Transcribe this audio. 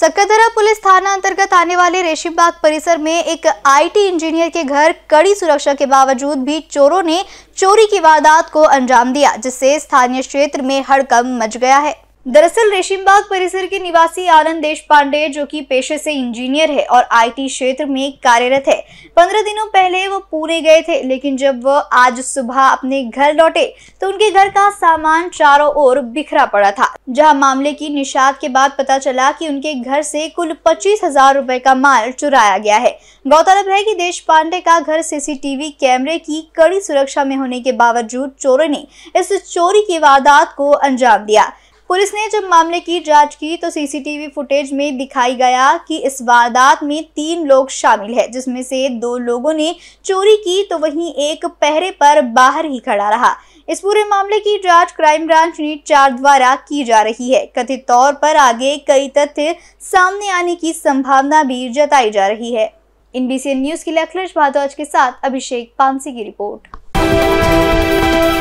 सकरदरा police थाना अंतर्गत आने वाले बाग परिसर में एक आईटी इंजीनियर के घर कड़ी सुरक्षा के बावजूद भी चोरों ने चोरी की वारदात को अंजाम दिया जिससे स्थानीय क्षेत्र में हड़कम मच गया है दरअसल रेशिमबाग परिसर के निवासी आनंद देश पांडे जो कि पेशे से इंजीनियर है और आईटी क्षेत्र में कार्यरत है पंद्रह दिनों पहले वो पुणे गए थे लेकिन जब वह आज सुबह अपने घर लौटे तो उनके घर का सामान चारों ओर बिखरा पड़ा था जहां मामले की निषाद के बाद पता चला कि उनके घर से कुल पच्चीस हजार रूपए का माल चुराया गया है गौरतलब है की देश पांडे का घर सीसीटीवी कैमरे की कड़ी सुरक्षा में होने के बावजूद चोरों ने इस चोरी की वारदात को अंजाम दिया पुलिस ने जब मामले की जांच की तो सीसीटीवी फुटेज में दिखाई गया कि इस वारदात में तीन लोग शामिल है जिसमें से दो लोगों ने चोरी की तो वहीं एक पहरे पर बाहर ही खड़ा रहा इस पूरे मामले की जांच क्राइम ब्रांच यूनिट चार द्वारा की जा रही है कथित तौर पर आगे कई तथ्य सामने आने की संभावना भी जताई जा रही है इनबीसी न्यूज के लिए अखिलेश भारद्वाज के साथ अभिषेक पानसी की रिपोर्ट